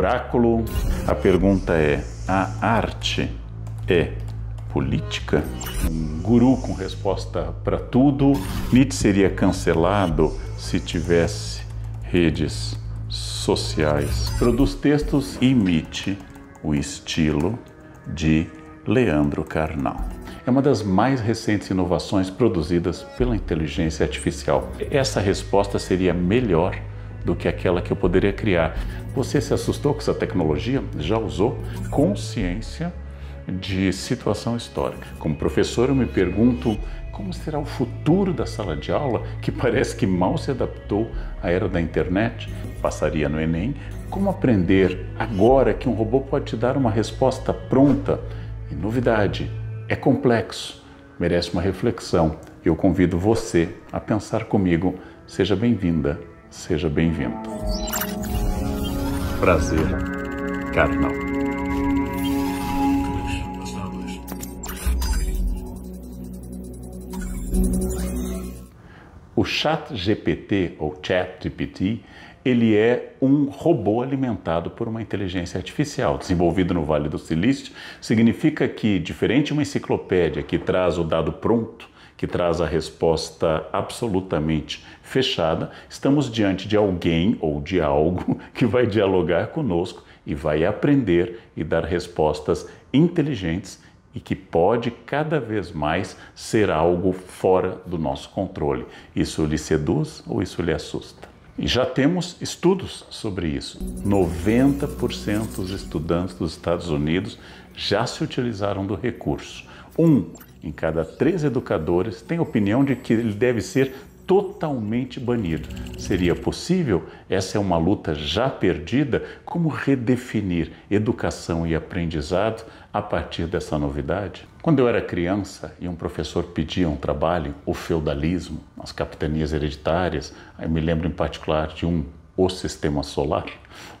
oráculo, a pergunta é: a arte é política? Um guru com resposta para tudo. Nietzsche seria cancelado se tivesse redes sociais. Produz textos e imite o estilo de Leandro Carnal. É uma das mais recentes inovações produzidas pela inteligência artificial. Essa resposta seria melhor do que aquela que eu poderia criar. Você se assustou com essa tecnologia? Já usou? Consciência de situação histórica. Como professor, eu me pergunto como será o futuro da sala de aula que parece que mal se adaptou à era da internet? Passaria no Enem? Como aprender agora que um robô pode te dar uma resposta pronta? E novidade, é complexo, merece uma reflexão. Eu convido você a pensar comigo. Seja bem-vinda Seja bem-vindo. Prazer, carnal. O Chat GPT ou Chat GPT, ele é um robô alimentado por uma inteligência artificial, desenvolvido no Vale do Silício. Significa que, diferente de uma enciclopédia que traz o dado pronto, que traz a resposta absolutamente fechada, estamos diante de alguém ou de algo que vai dialogar conosco e vai aprender e dar respostas inteligentes e que pode cada vez mais ser algo fora do nosso controle. Isso lhe seduz ou isso lhe assusta? E já temos estudos sobre isso. 90% dos estudantes dos Estados Unidos já se utilizaram do recurso. Um em cada três educadores tem opinião de que ele deve ser totalmente banido. Seria possível? Essa é uma luta já perdida. Como redefinir educação e aprendizado a partir dessa novidade? Quando eu era criança e um professor pedia um trabalho, o feudalismo, as capitanias hereditárias, eu me lembro em particular de um O Sistema Solar,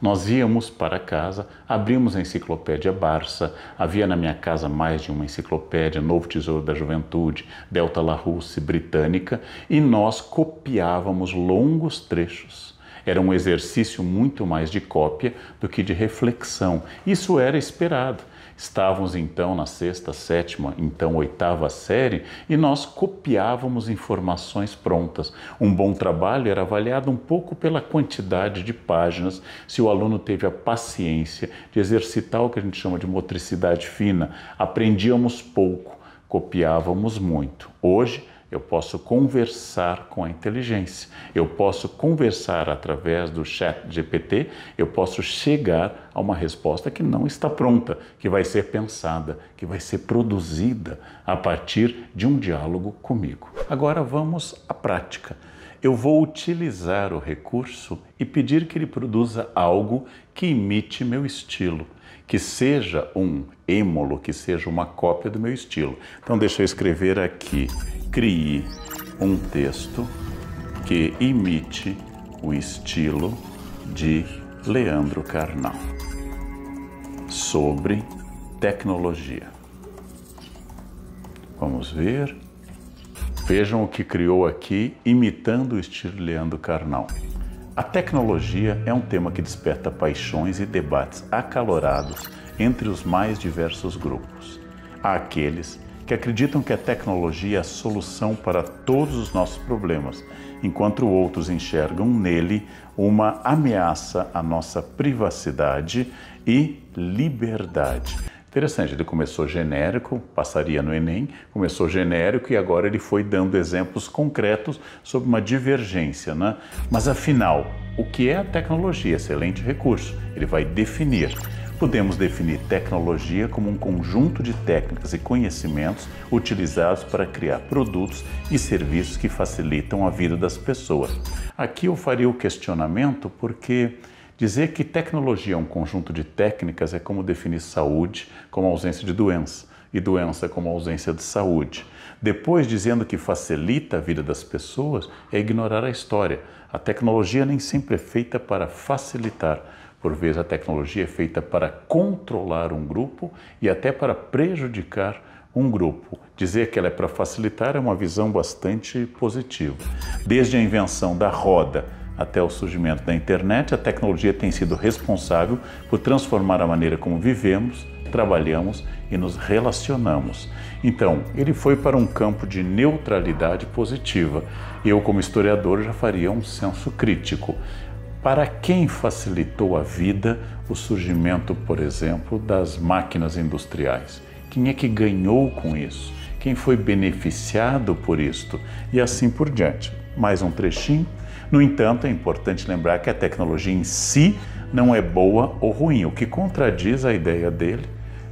nós íamos para casa, abrimos a enciclopédia Barça, havia na minha casa mais de uma enciclopédia, Novo Tesouro da Juventude, Delta La Russe, Britânica, e nós copiávamos longos trechos. Era um exercício muito mais de cópia do que de reflexão. Isso era esperado. Estávamos então na sexta, sétima, então oitava série e nós copiávamos informações prontas. Um bom trabalho era avaliado um pouco pela quantidade de páginas, se o aluno teve a paciência de exercitar o que a gente chama de motricidade fina. Aprendíamos pouco, copiávamos muito. Hoje, eu posso conversar com a inteligência, eu posso conversar através do chat GPT, eu posso chegar a uma resposta que não está pronta, que vai ser pensada, que vai ser produzida a partir de um diálogo comigo. Agora vamos à prática. Eu vou utilizar o recurso e pedir que ele produza algo que imite meu estilo, que seja um êmulo, que seja uma cópia do meu estilo. Então deixa eu escrever aqui crie um texto que imite o estilo de Leandro Carnal sobre tecnologia. Vamos ver. Vejam o que criou aqui, imitando o estilo de Leandro Carnal. A tecnologia é um tema que desperta paixões e debates acalorados entre os mais diversos grupos. Há aqueles que acreditam que a tecnologia é a solução para todos os nossos problemas, enquanto outros enxergam nele uma ameaça à nossa privacidade e liberdade. Interessante, ele começou genérico, passaria no Enem, começou genérico e agora ele foi dando exemplos concretos sobre uma divergência, né? Mas afinal, o que é a tecnologia? Excelente recurso, ele vai definir. Podemos definir tecnologia como um conjunto de técnicas e conhecimentos utilizados para criar produtos e serviços que facilitam a vida das pessoas. Aqui eu faria o questionamento porque dizer que tecnologia é um conjunto de técnicas é como definir saúde como ausência de doença e doença como ausência de saúde. Depois, dizendo que facilita a vida das pessoas é ignorar a história. A tecnologia nem sempre é feita para facilitar por vezes, a tecnologia é feita para controlar um grupo e até para prejudicar um grupo. Dizer que ela é para facilitar é uma visão bastante positiva. Desde a invenção da roda até o surgimento da internet, a tecnologia tem sido responsável por transformar a maneira como vivemos, trabalhamos e nos relacionamos. Então, ele foi para um campo de neutralidade positiva. Eu, como historiador, já faria um senso crítico para quem facilitou a vida o surgimento, por exemplo, das máquinas industriais? Quem é que ganhou com isso? Quem foi beneficiado por isto? E assim por diante. Mais um trechinho. No entanto, é importante lembrar que a tecnologia em si não é boa ou ruim, o que contradiz a ideia dele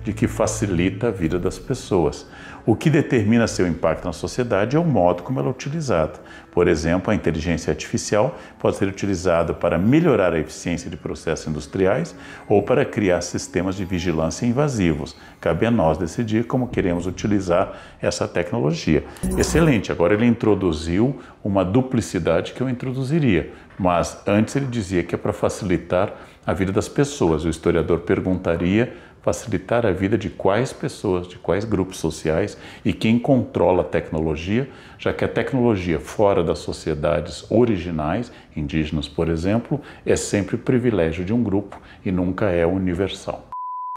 de que facilita a vida das pessoas. O que determina seu impacto na sociedade é o modo como ela é utilizada. Por exemplo, a inteligência artificial pode ser utilizada para melhorar a eficiência de processos industriais ou para criar sistemas de vigilância invasivos. Cabe a nós decidir como queremos utilizar essa tecnologia. Excelente, agora ele introduziu uma duplicidade que eu introduziria, mas antes ele dizia que é para facilitar a vida das pessoas. O historiador perguntaria facilitar a vida de quais pessoas, de quais grupos sociais e quem controla a tecnologia, já que a tecnologia fora das sociedades originais, indígenas, por exemplo, é sempre privilégio de um grupo e nunca é universal.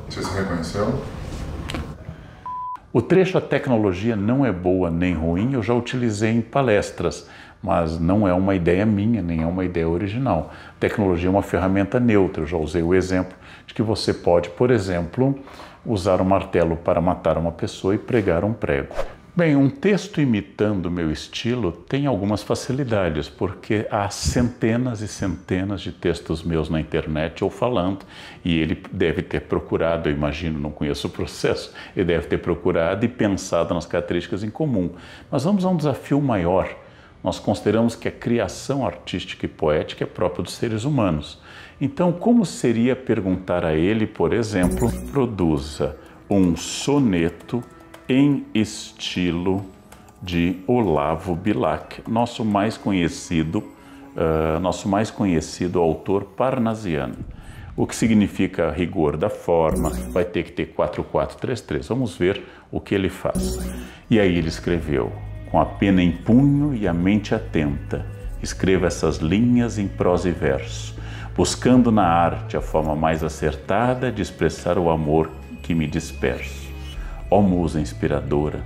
Você se reconheceu? O trecho A Tecnologia Não é Boa Nem Ruim eu já utilizei em palestras mas não é uma ideia minha, nem é uma ideia original. Tecnologia é uma ferramenta neutra. Eu já usei o exemplo de que você pode, por exemplo, usar um martelo para matar uma pessoa e pregar um prego. Bem, um texto imitando meu estilo tem algumas facilidades, porque há centenas e centenas de textos meus na internet ou falando, e ele deve ter procurado, eu imagino, não conheço o processo, ele deve ter procurado e pensado nas características em comum. Mas vamos a um desafio maior nós consideramos que a criação artística e poética é própria dos seres humanos. Então, como seria perguntar a ele, por exemplo, produza um soneto em estilo de Olavo Bilac, nosso mais conhecido, uh, nosso mais conhecido autor parnasiano. O que significa rigor da forma, vai ter que ter 4433. Vamos ver o que ele faz. E aí ele escreveu: com a pena em punho e a mente atenta, escreva essas linhas em prosa e verso, buscando na arte a forma mais acertada de expressar o amor que me disperso. Ó oh, musa inspiradora,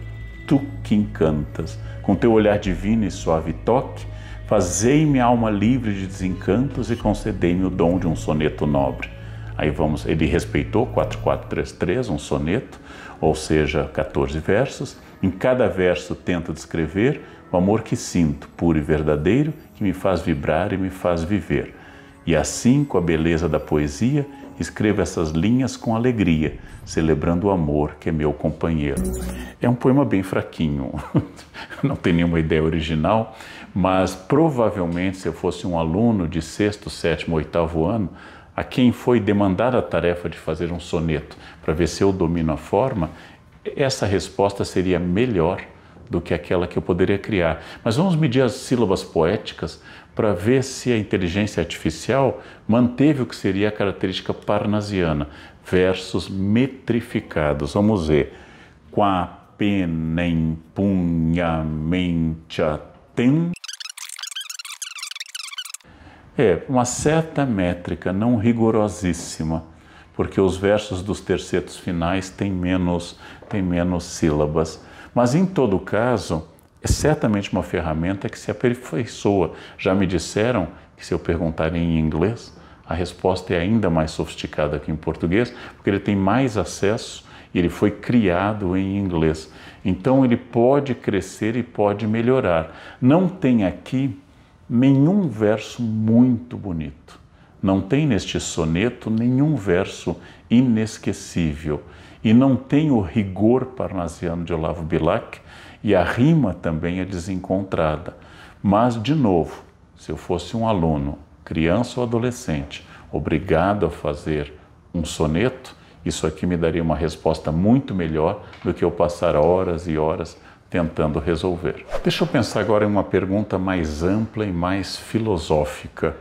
tu que encantas, com teu olhar divino e suave toque, fazei-me alma livre de desencantos e concedei-me o dom de um soneto nobre. Aí vamos, ele respeitou 4433, um soneto, ou seja, 14 versos, em cada verso tento descrever o amor que sinto, puro e verdadeiro, que me faz vibrar e me faz viver. E assim, com a beleza da poesia, escrevo essas linhas com alegria, celebrando o amor que é meu companheiro. É um poema bem fraquinho, não tem nenhuma ideia original, mas provavelmente se eu fosse um aluno de sexto, sétimo, oitavo ano, a quem foi demandada a tarefa de fazer um soneto para ver se eu domino a forma, essa resposta seria melhor do que aquela que eu poderia criar. Mas vamos medir as sílabas poéticas para ver se a inteligência artificial manteve o que seria a característica parnasiana, versos metrificados. Vamos ver. Qua penem punhamentatem. É, uma certa métrica, não rigorosíssima, porque os versos dos tercetos finais têm menos tem menos sílabas. Mas, em todo caso, é certamente uma ferramenta que se aperfeiçoa. Já me disseram que, se eu perguntar em inglês, a resposta é ainda mais sofisticada que em português, porque ele tem mais acesso e ele foi criado em inglês. Então, ele pode crescer e pode melhorar. Não tem aqui nenhum verso muito bonito. Não tem neste soneto nenhum verso inesquecível e não tem o rigor parnasiano de Olavo Bilac e a rima também é desencontrada. Mas, de novo, se eu fosse um aluno, criança ou adolescente, obrigado a fazer um soneto, isso aqui me daria uma resposta muito melhor do que eu passar horas e horas tentando resolver. Deixa eu pensar agora em uma pergunta mais ampla e mais filosófica,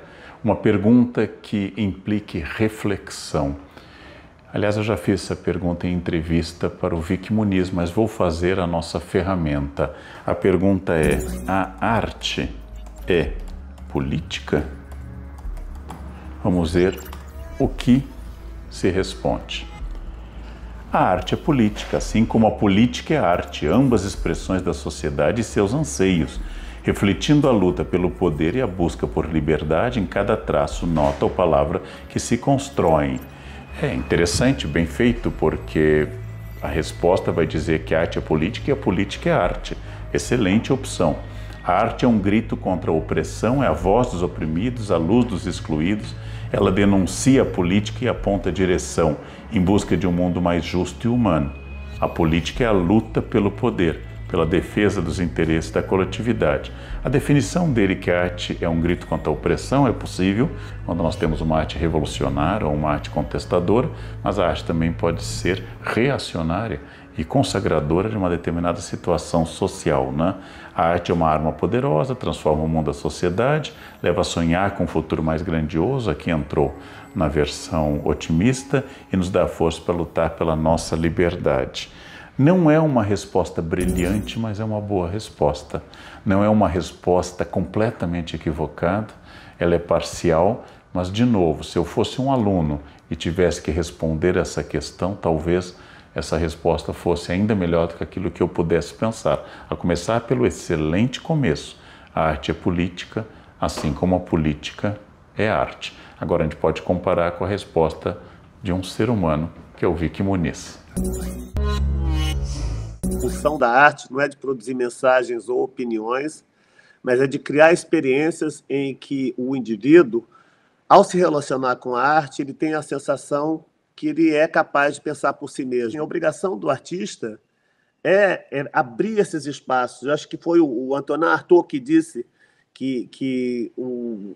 uma pergunta que implique reflexão. Aliás, eu já fiz essa pergunta em entrevista para o Vic Muniz, mas vou fazer a nossa ferramenta. A pergunta é: a arte é política? Vamos ver o que se responde. A arte é política, assim como a política é arte, ambas expressões da sociedade e seus anseios, refletindo a luta pelo poder e a busca por liberdade em cada traço, nota ou palavra que se constroem é interessante, bem feito, porque a resposta vai dizer que a arte é política e a política é arte. Excelente opção. A arte é um grito contra a opressão, é a voz dos oprimidos, a luz dos excluídos. Ela denuncia a política e aponta a direção em busca de um mundo mais justo e humano. A política é a luta pelo poder pela defesa dos interesses da coletividade. A definição dele que a arte é um grito contra a opressão é possível quando nós temos uma arte revolucionária ou uma arte contestadora, mas a arte também pode ser reacionária e consagradora de uma determinada situação social. Né? A arte é uma arma poderosa, transforma o mundo da sociedade, leva a sonhar com um futuro mais grandioso. Aqui entrou na versão otimista e nos dá força para lutar pela nossa liberdade. Não é uma resposta brilhante, mas é uma boa resposta. Não é uma resposta completamente equivocada, ela é parcial, mas de novo, se eu fosse um aluno e tivesse que responder essa questão, talvez essa resposta fosse ainda melhor do que aquilo que eu pudesse pensar. A começar pelo excelente começo. A arte é política, assim como a política é arte. Agora a gente pode comparar com a resposta de um ser humano, que é o Vicky Muniz. A função da arte não é de produzir mensagens ou opiniões, mas é de criar experiências em que o indivíduo, ao se relacionar com a arte, ele tem a sensação que ele é capaz de pensar por si mesmo. A obrigação do artista é, é abrir esses espaços. Eu acho que foi o, o Antonin Artaud que disse que, que o,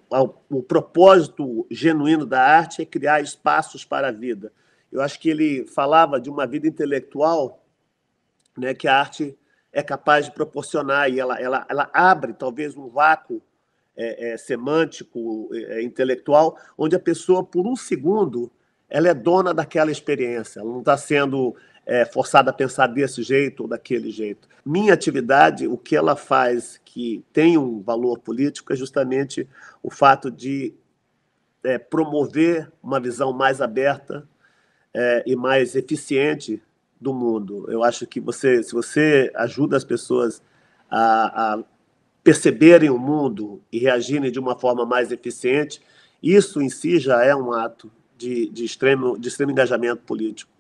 o, propósito genuíno da arte é criar espaços para a vida. Eu acho que ele falava de uma vida intelectual né, que a arte é capaz de proporcionar e ela, ela, ela abre talvez um vácuo é, é, semântico, é, é intelectual, onde a pessoa, por um segundo, ela é dona daquela experiência, ela não está sendo é, forçada a pensar desse jeito ou daquele jeito. Minha atividade, o que ela faz que tem um valor político é justamente o fato de é, promover uma visão mais aberta e mais eficiente do mundo. Eu acho que você, se você ajuda as pessoas a, a perceberem o mundo e reagirem de uma forma mais eficiente, isso em si já é um ato de, de, extremo, de extremo engajamento político.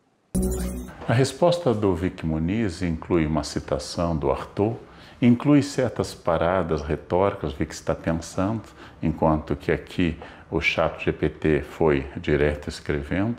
A resposta do Vic Muniz inclui uma citação do Arthur, inclui certas paradas retóricas, o Vic está pensando, enquanto que aqui o chat GPT foi direto escrevendo,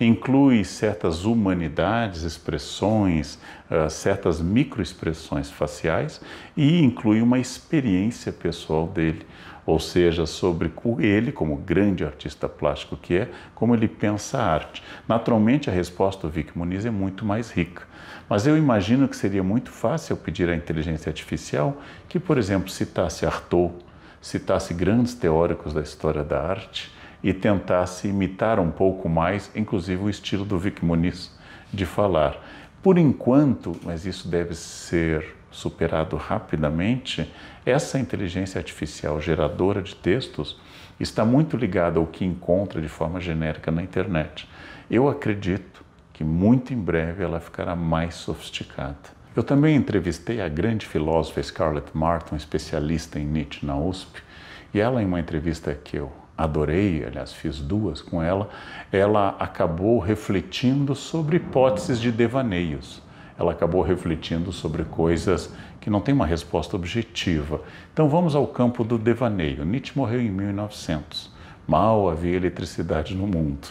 inclui certas humanidades, expressões, uh, certas microexpressões faciais e inclui uma experiência pessoal dele, ou seja, sobre ele, como grande artista plástico que é, como ele pensa a arte. Naturalmente, a resposta do Vic Muniz é muito mais rica, mas eu imagino que seria muito fácil pedir à inteligência artificial que, por exemplo, citasse Artaud, citasse grandes teóricos da história da arte e tentasse imitar um pouco mais, inclusive, o estilo do Vic Muniz de falar. Por enquanto, mas isso deve ser superado rapidamente, essa inteligência artificial geradora de textos está muito ligada ao que encontra de forma genérica na internet. Eu acredito que muito em breve ela ficará mais sofisticada. Eu também entrevistei a grande filósofa Scarlett Martin, especialista em Nietzsche na USP, e ela, em uma entrevista que eu adorei, aliás, fiz duas com ela, ela acabou refletindo sobre hipóteses de devaneios. Ela acabou refletindo sobre coisas que não têm uma resposta objetiva. Então vamos ao campo do devaneio. Nietzsche morreu em 1900. Mal havia eletricidade no mundo.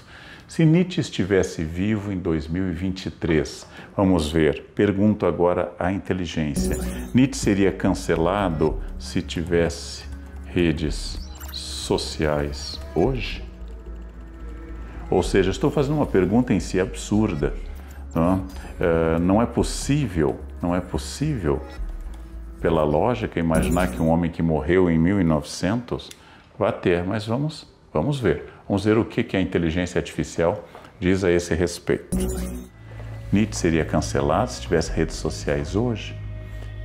Se Nietzsche estivesse vivo em 2023, Vamos ver. Pergunto agora à inteligência. Nietzsche seria cancelado se tivesse redes sociais hoje? Ou seja, estou fazendo uma pergunta em si absurda. Não é, eh, não é possível, não é possível, pela lógica, imaginar que um homem que morreu em 1900 vá ter, mas vamos, vamos ver. Vamos ver o que, que a inteligência artificial diz a esse respeito. Nietzsche seria cancelado se tivesse redes sociais hoje.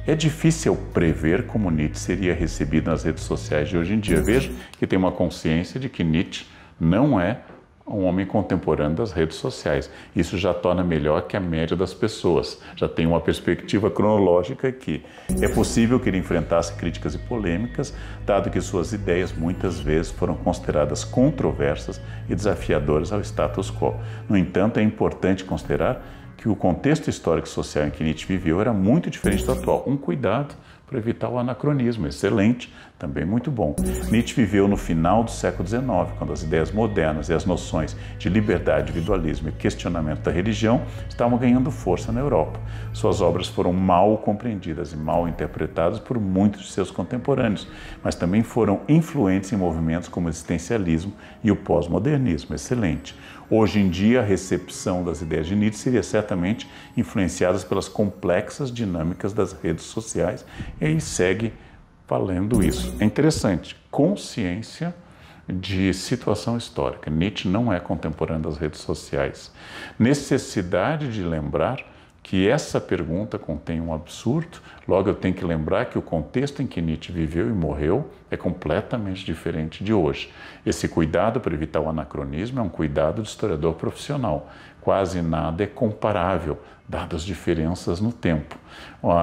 É difícil prever como Nietzsche seria recebido nas redes sociais de hoje em dia. Veja que tem uma consciência de que Nietzsche não é um homem contemporâneo das redes sociais. Isso já torna melhor que a média das pessoas. Já tem uma perspectiva cronológica aqui. É possível que ele enfrentasse críticas e polêmicas, dado que suas ideias muitas vezes foram consideradas controversas e desafiadoras ao status quo. No entanto, é importante considerar que o contexto histórico social em que Nietzsche viveu era muito diferente do atual. Um cuidado para evitar o anacronismo, excelente, também muito bom. Nietzsche viveu no final do século XIX, quando as ideias modernas e as noções de liberdade, individualismo e questionamento da religião estavam ganhando força na Europa. Suas obras foram mal compreendidas e mal interpretadas por muitos de seus contemporâneos, mas também foram influentes em movimentos como o existencialismo e o pós-modernismo. Excelente. Hoje em dia, a recepção das ideias de Nietzsche seria certamente influenciada pelas complexas dinâmicas das redes sociais e aí segue Europa lendo isso. É interessante, consciência de situação histórica. Nietzsche não é contemporâneo das redes sociais. Necessidade de lembrar que essa pergunta contém um absurdo, logo eu tenho que lembrar que o contexto em que Nietzsche viveu e morreu é completamente diferente de hoje. Esse cuidado para evitar o anacronismo é um cuidado de historiador profissional. Quase nada é comparável, dadas as diferenças no tempo.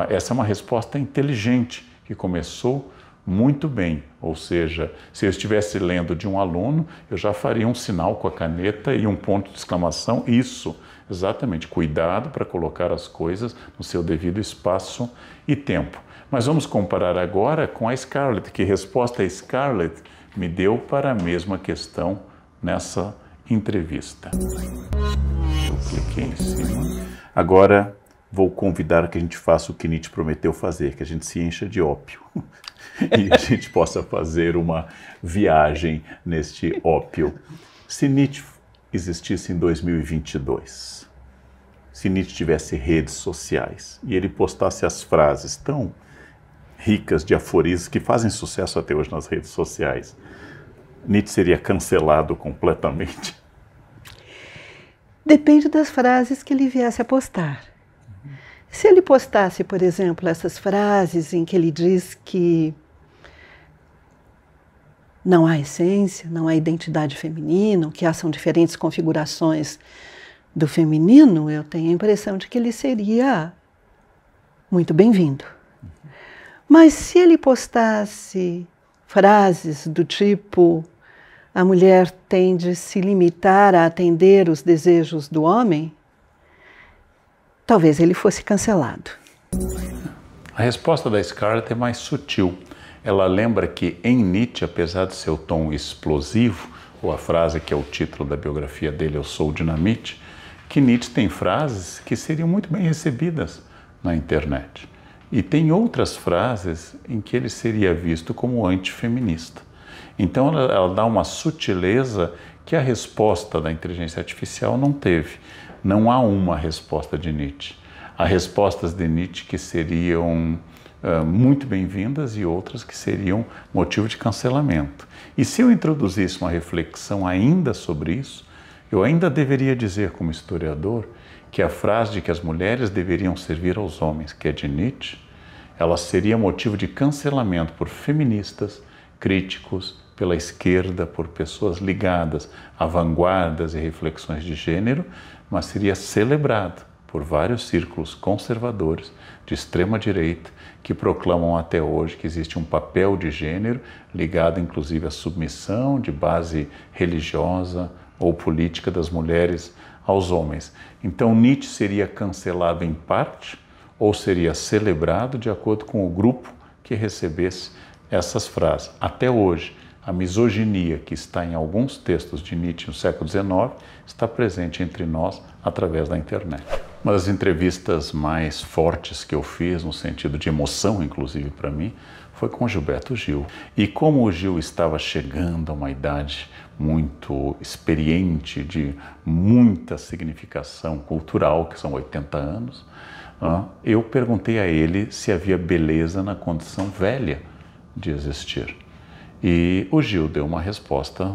Essa é uma resposta inteligente que começou muito bem, ou seja, se eu estivesse lendo de um aluno, eu já faria um sinal com a caneta e um ponto de exclamação, isso, exatamente, cuidado para colocar as coisas no seu devido espaço e tempo. Mas vamos comparar agora com a Scarlett, que resposta a Scarlett me deu para a mesma questão nessa entrevista. Eu cliquei em cima. Agora vou convidar que a gente faça o que Nietzsche prometeu fazer, que a gente se encha de ópio e a gente possa fazer uma viagem neste ópio. Se Nietzsche existisse em 2022, se Nietzsche tivesse redes sociais e ele postasse as frases tão ricas de aforismos que fazem sucesso até hoje nas redes sociais, Nietzsche seria cancelado completamente? Depende das frases que ele viesse a postar. Se ele postasse, por exemplo, essas frases em que ele diz que não há essência, não há identidade feminina, que há são diferentes configurações do feminino, eu tenho a impressão de que ele seria muito bem-vindo. Mas se ele postasse frases do tipo a mulher tem de se limitar a atender os desejos do homem, talvez ele fosse cancelado. A resposta da Scarlett é mais sutil. Ela lembra que em Nietzsche, apesar de seu tom explosivo, ou a frase que é o título da biografia dele, Eu Sou Dinamite, que Nietzsche tem frases que seriam muito bem recebidas na internet. E tem outras frases em que ele seria visto como antifeminista. Então ela, ela dá uma sutileza que a resposta da inteligência artificial não teve. Não há uma resposta de Nietzsche. Há respostas de Nietzsche que seriam uh, muito bem-vindas e outras que seriam motivo de cancelamento. E se eu introduzisse uma reflexão ainda sobre isso, eu ainda deveria dizer, como historiador, que a frase de que as mulheres deveriam servir aos homens, que é de Nietzsche, ela seria motivo de cancelamento por feministas, críticos, pela esquerda por pessoas ligadas a vanguardas e reflexões de gênero, mas seria celebrado por vários círculos conservadores de extrema direita que proclamam até hoje que existe um papel de gênero ligado inclusive à submissão de base religiosa ou política das mulheres aos homens. Então Nietzsche seria cancelado em parte ou seria celebrado de acordo com o grupo que recebesse essas frases. Até hoje, a misoginia que está em alguns textos de Nietzsche no século XIX está presente entre nós através da internet. Uma das entrevistas mais fortes que eu fiz, no sentido de emoção, inclusive para mim, foi com Gilberto Gil. E como o Gil estava chegando a uma idade muito experiente, de muita significação cultural, que são 80 anos, ah, eu perguntei a ele se havia beleza na condição velha de existir. E o Gil deu uma resposta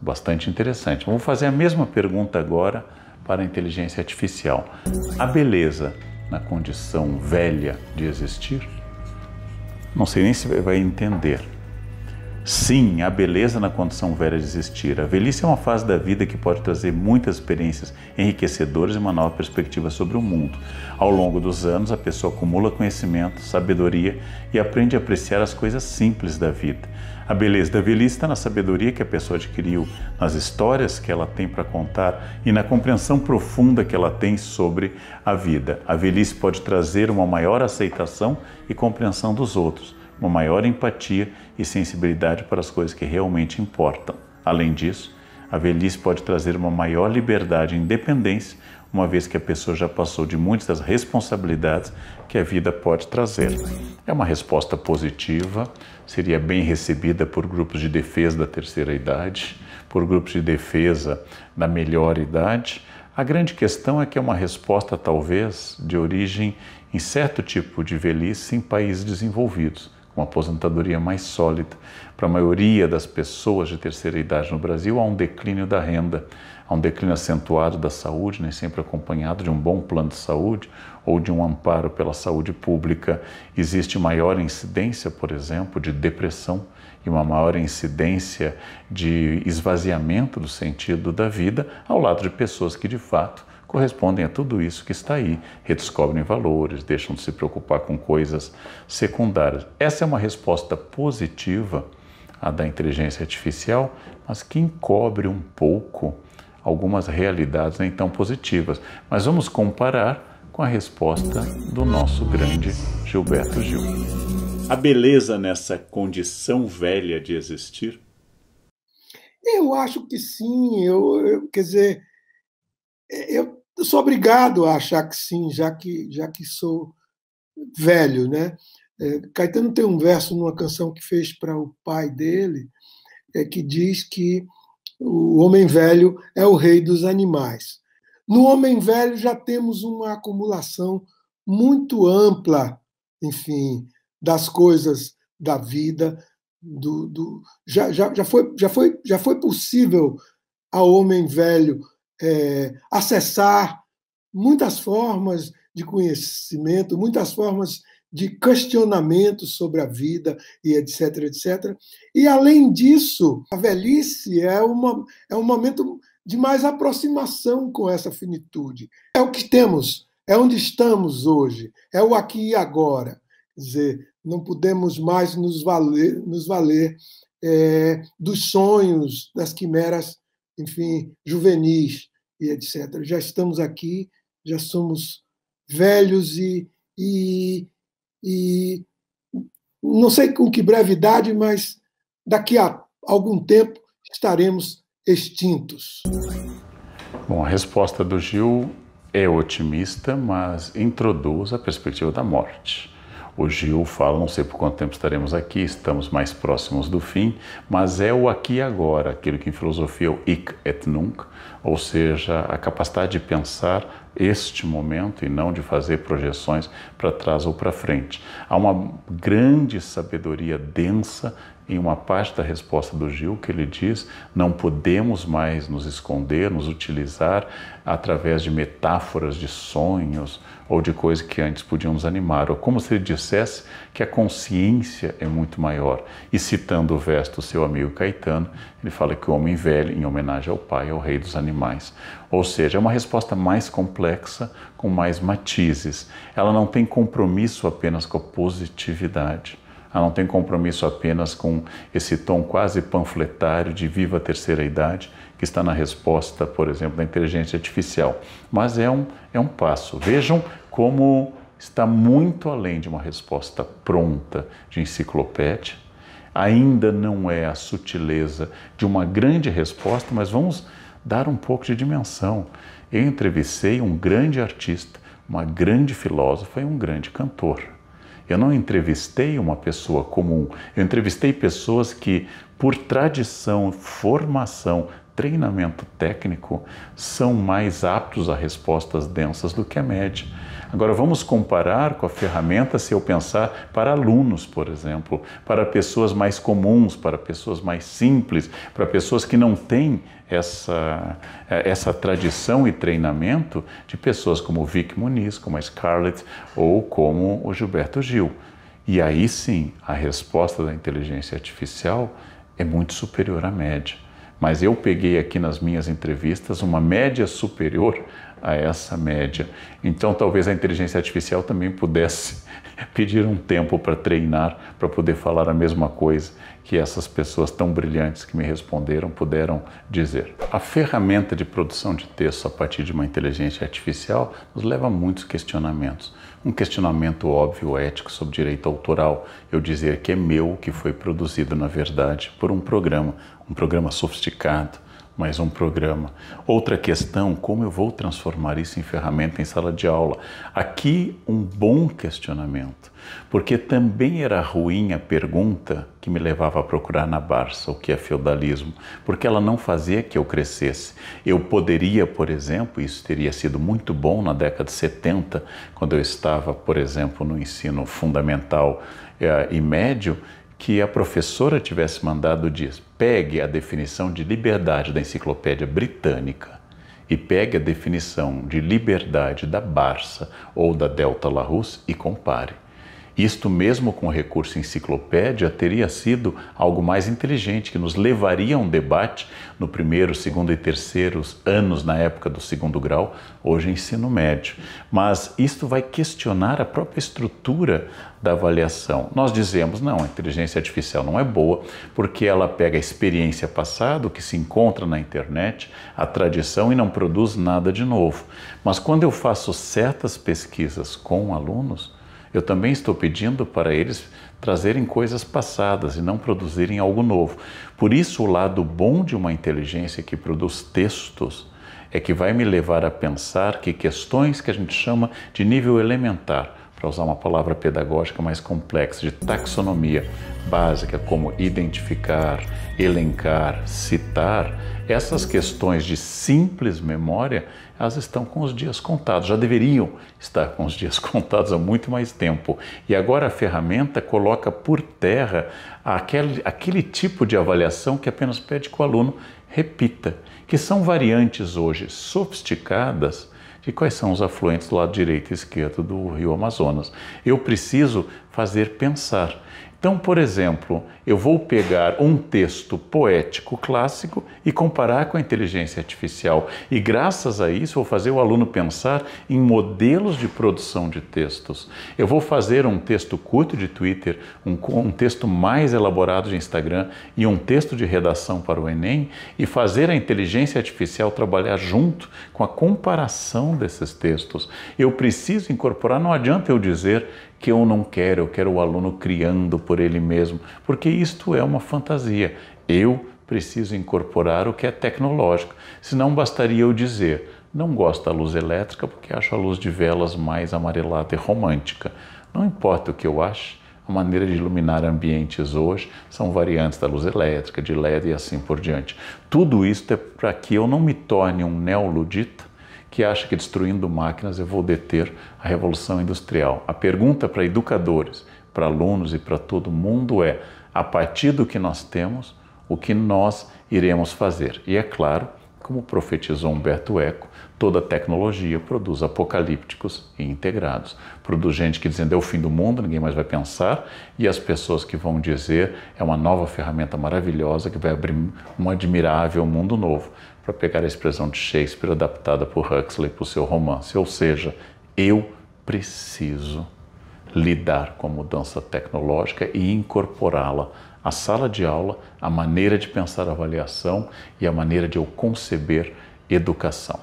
bastante interessante. Vamos fazer a mesma pergunta agora para a inteligência artificial. A beleza na condição velha de existir? Não sei nem se vai entender. Sim, a beleza na condição velha de existir. A velhice é uma fase da vida que pode trazer muitas experiências enriquecedoras e uma nova perspectiva sobre o mundo. Ao longo dos anos, a pessoa acumula conhecimento, sabedoria e aprende a apreciar as coisas simples da vida. A beleza da velhice está na sabedoria que a pessoa adquiriu, nas histórias que ela tem para contar e na compreensão profunda que ela tem sobre a vida. A velhice pode trazer uma maior aceitação e compreensão dos outros, uma maior empatia e sensibilidade para as coisas que realmente importam. Além disso, a velhice pode trazer uma maior liberdade e independência, uma vez que a pessoa já passou de muitas das responsabilidades que a vida pode trazer. É uma resposta positiva seria bem recebida por grupos de defesa da terceira idade, por grupos de defesa da melhor idade. A grande questão é que é uma resposta, talvez, de origem em certo tipo de velhice em países desenvolvidos, com uma aposentadoria mais sólida. Para a maioria das pessoas de terceira idade no Brasil, há um declínio da renda Há um declínio acentuado da saúde, nem né, sempre acompanhado de um bom plano de saúde ou de um amparo pela saúde pública. Existe maior incidência, por exemplo, de depressão e uma maior incidência de esvaziamento do sentido da vida, ao lado de pessoas que de fato correspondem a tudo isso que está aí, redescobrem valores, deixam de se preocupar com coisas secundárias. Essa é uma resposta positiva à da inteligência artificial, mas que encobre um pouco algumas realidades nem tão positivas. Mas vamos comparar com a resposta do nosso grande Gilberto Gil. A beleza nessa condição velha de existir? Eu acho que sim. Eu, eu quer dizer, eu, sou obrigado a achar que sim, já que já que sou velho, né? É, Caetano tem um verso numa canção que fez para o pai dele, é que diz que o homem velho é o rei dos animais. No homem velho já temos uma acumulação muito ampla, enfim, das coisas da vida, do, do já, já, já, foi, já, foi, já foi possível ao homem velho é, acessar muitas formas de conhecimento, muitas formas de questionamento sobre a vida e etc, etc. E, além disso, a velhice é, uma, é um momento de mais aproximação com essa finitude. É o que temos, é onde estamos hoje, é o aqui e agora. Quer dizer, não podemos mais nos valer, nos valer é, dos sonhos, das quimeras, enfim, juvenis e etc. Já estamos aqui, já somos velhos e, e e não sei com que brevidade, mas daqui a algum tempo estaremos extintos. Bom, a resposta do Gil é otimista, mas introduz a perspectiva da morte. O Gil fala, não sei por quanto tempo estaremos aqui, estamos mais próximos do fim, mas é o aqui e agora, aquilo que em filosofia é o ik et nunc, ou seja, a capacidade de pensar este momento e não de fazer projeções para trás ou para frente. Há uma grande sabedoria densa em uma parte da resposta do Gil que ele diz: não podemos mais nos esconder, nos utilizar através de metáforas, de sonhos, ou de coisas que antes podiam nos animar, ou como se ele dissesse que a consciência é muito maior. E citando o verso do seu amigo Caetano, ele fala que o homem velho, em homenagem ao pai, ao é rei dos animais. Ou seja, é uma resposta mais complexa, com mais matizes. Ela não tem compromisso apenas com a positividade. Ela não tem compromisso apenas com esse tom quase panfletário de viva a terceira idade, que está na resposta, por exemplo, da inteligência artificial. Mas é um, é um passo. Vejam como está muito além de uma resposta pronta de enciclopédia. Ainda não é a sutileza de uma grande resposta, mas vamos dar um pouco de dimensão. Eu entrevistei um grande artista, uma grande filósofa e um grande cantor. Eu não entrevistei uma pessoa comum, eu entrevistei pessoas que, por tradição, formação, treinamento técnico são mais aptos a respostas densas do que a média. Agora vamos comparar com a ferramenta se eu pensar para alunos, por exemplo, para pessoas mais comuns, para pessoas mais simples, para pessoas que não têm essa, eh, essa tradição e treinamento de pessoas como o Vic Muniz, como a Scarlett ou como o Gilberto Gil. E aí sim, a resposta da inteligência artificial é muito superior à média mas eu peguei aqui nas minhas entrevistas uma média superior a essa média. Então, talvez a inteligência artificial também pudesse pedir um tempo para treinar, para poder falar a mesma coisa que essas pessoas tão brilhantes que me responderam puderam dizer. A ferramenta de produção de texto a partir de uma inteligência artificial nos leva a muitos questionamentos. Um questionamento óbvio, ético, sobre direito autoral. Eu dizer que é meu, que foi produzido, na verdade, por um programa, um programa sofisticado, mas um programa. Outra questão, como eu vou transformar isso em ferramenta em sala de aula? Aqui um bom questionamento, porque também era ruim a pergunta que me levava a procurar na Barça o que é feudalismo, porque ela não fazia que eu crescesse. Eu poderia, por exemplo, isso teria sido muito bom na década de 70, quando eu estava, por exemplo, no ensino fundamental eh, e médio, que a professora tivesse mandado diz: pegue a definição de liberdade da Enciclopédia Britânica e pegue a definição de liberdade da Barça ou da Delta Larousse e compare. Isto mesmo com o recurso enciclopédia teria sido algo mais inteligente, que nos levaria a um debate no primeiro, segundo e terceiro anos na época do segundo grau, hoje ensino médio. Mas isto vai questionar a própria estrutura da avaliação. Nós dizemos, não, a inteligência artificial não é boa, porque ela pega a experiência passada, o que se encontra na internet, a tradição e não produz nada de novo. Mas quando eu faço certas pesquisas com alunos, eu também estou pedindo para eles trazerem coisas passadas e não produzirem algo novo. Por isso, o lado bom de uma inteligência que produz textos é que vai me levar a pensar que questões que a gente chama de nível elementar, para usar uma palavra pedagógica mais complexa, de taxonomia básica, como identificar, elencar, citar, essas questões de simples memória elas estão com os dias contados, já deveriam estar com os dias contados há muito mais tempo. E agora a ferramenta coloca por terra aquele, aquele tipo de avaliação que apenas pede que o aluno repita, que são variantes hoje sofisticadas de quais são os afluentes do lado direito e esquerdo do rio Amazonas. Eu preciso fazer pensar. Então, por exemplo, eu vou pegar um texto poético clássico e comparar com a inteligência artificial. E graças a isso, vou fazer o aluno pensar em modelos de produção de textos. Eu vou fazer um texto curto de Twitter, um, um texto mais elaborado de Instagram e um texto de redação para o Enem e fazer a inteligência artificial trabalhar junto com a comparação desses textos. Eu preciso incorporar, não adianta eu dizer que eu não quero, eu quero o aluno criando por ele mesmo, porque isto é uma fantasia. Eu preciso incorporar o que é tecnológico, senão bastaria eu dizer, não gosto da luz elétrica porque acho a luz de velas mais amarelada e romântica. Não importa o que eu acho, a maneira de iluminar ambientes hoje são variantes da luz elétrica, de LED e assim por diante. Tudo isso é para que eu não me torne um neoludita que acha que destruindo máquinas eu vou deter a revolução industrial. A pergunta para educadores, para alunos e para todo mundo é: a partir do que nós temos, o que nós iremos fazer? E é claro, como profetizou Humberto Eco, toda tecnologia produz apocalípticos e integrados. Produz gente que dizendo é o fim do mundo, ninguém mais vai pensar, e as pessoas que vão dizer é uma nova ferramenta maravilhosa que vai abrir um admirável mundo novo para pegar a expressão de Shakespeare adaptada por Huxley para o seu romance. Ou seja, eu preciso lidar com a mudança tecnológica e incorporá-la à sala de aula, à maneira de pensar a avaliação e à maneira de eu conceber educação.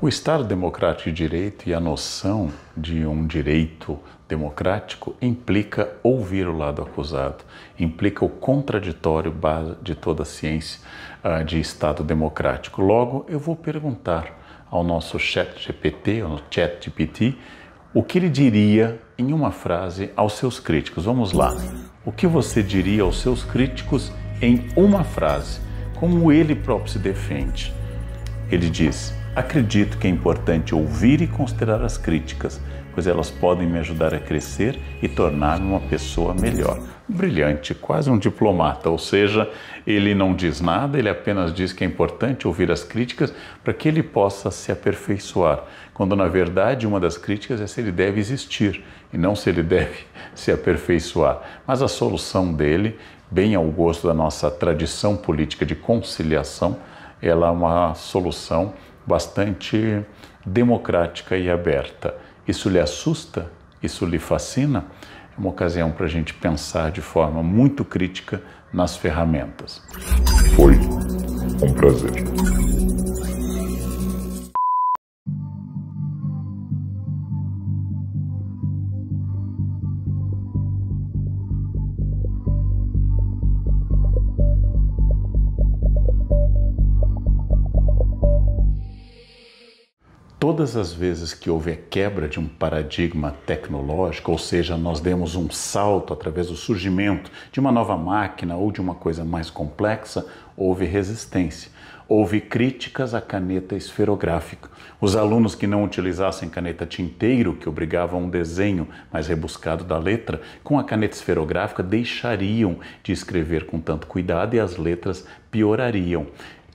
O Estado Democrático de Direito e a noção de um direito democrático implica ouvir o lado acusado, implica o contraditório base de toda a ciência ah, de Estado democrático. Logo, eu vou perguntar ao nosso chat GPT, ao chat GPT, o que ele diria em uma frase aos seus críticos. Vamos lá. O que você diria aos seus críticos em uma frase? Como ele próprio se defende? Ele diz: Acredito que é importante ouvir e considerar as críticas, pois elas podem me ajudar a crescer e tornar-me uma pessoa melhor. Brilhante, quase um diplomata, ou seja, ele não diz nada, ele apenas diz que é importante ouvir as críticas para que ele possa se aperfeiçoar, quando na verdade uma das críticas é se ele deve existir e não se ele deve se aperfeiçoar. Mas a solução dele, bem ao gosto da nossa tradição política de conciliação, ela é uma solução bastante democrática e aberta isso lhe assusta, isso lhe fascina, é uma ocasião para a gente pensar de forma muito crítica nas ferramentas. Foi um prazer. todas as vezes que houve a quebra de um paradigma tecnológico, ou seja, nós demos um salto através do surgimento de uma nova máquina ou de uma coisa mais complexa, houve resistência. Houve críticas à caneta esferográfica. Os alunos que não utilizassem caneta tinteiro, que obrigavam um desenho mais rebuscado da letra, com a caneta esferográfica deixariam de escrever com tanto cuidado e as letras piorariam.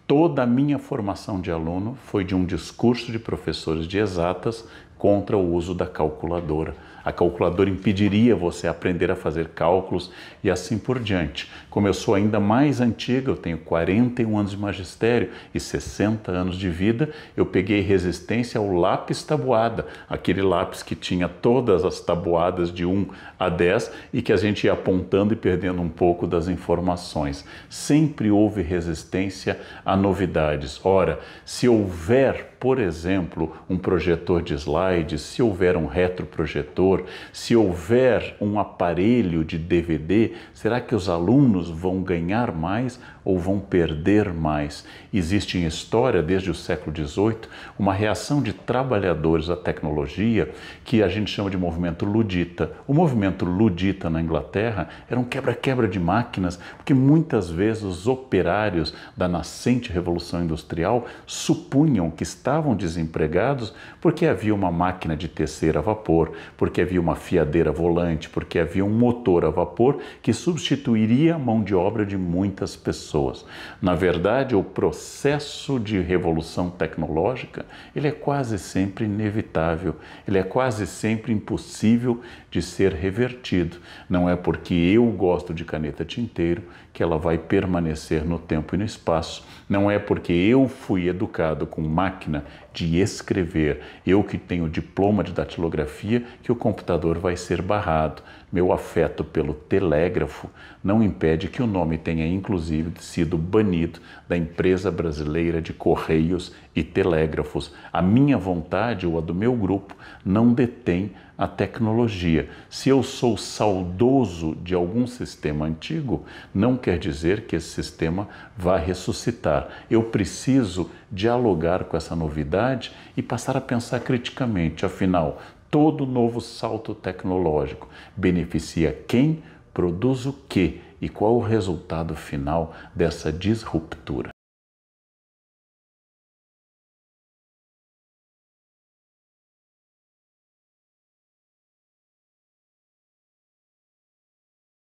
Toda a minha formação de aluno foi de um discurso de professores de exatas contra o uso da calculadora. A calculadora impediria você aprender a fazer cálculos e assim por diante. Como eu sou ainda mais antiga, eu tenho 41 anos de magistério e 60 anos de vida, eu peguei resistência ao lápis tabuada, aquele lápis que tinha todas as tabuadas de 1 a 10 e que a gente ia apontando e perdendo um pouco das informações. Sempre houve resistência a novidades. Ora, se houver, por exemplo, um projetor de slides, se houver um retroprojetor, se houver um aparelho de DVD, será que os alunos vão ganhar mais ou vão perder mais. Existe em história, desde o século XVIII, uma reação de trabalhadores à tecnologia que a gente chama de movimento ludita. O movimento ludita na Inglaterra era um quebra-quebra de máquinas, porque muitas vezes os operários da nascente Revolução Industrial supunham que estavam desempregados porque havia uma máquina de tecer a vapor, porque havia uma fiadeira volante, porque havia um motor a vapor que substituiria a mão de obra de muitas pessoas. Na verdade, o processo de revolução tecnológica, ele é quase sempre inevitável, ele é quase sempre impossível de ser revertido. Não é porque eu gosto de caneta tinteiro que ela vai permanecer no tempo e no espaço. Não é porque eu fui educado com máquina de escrever, eu que tenho diploma de datilografia, que o computador vai ser barrado. Meu afeto pelo telégrafo não impede impede que o nome tenha inclusive sido banido da empresa brasileira de correios e telégrafos. A minha vontade ou a do meu grupo não detém a tecnologia. Se eu sou saudoso de algum sistema antigo, não quer dizer que esse sistema vá ressuscitar. Eu preciso dialogar com essa novidade e passar a pensar criticamente. Afinal, todo novo salto tecnológico beneficia quem produz o quê e qual o resultado final dessa disruptura.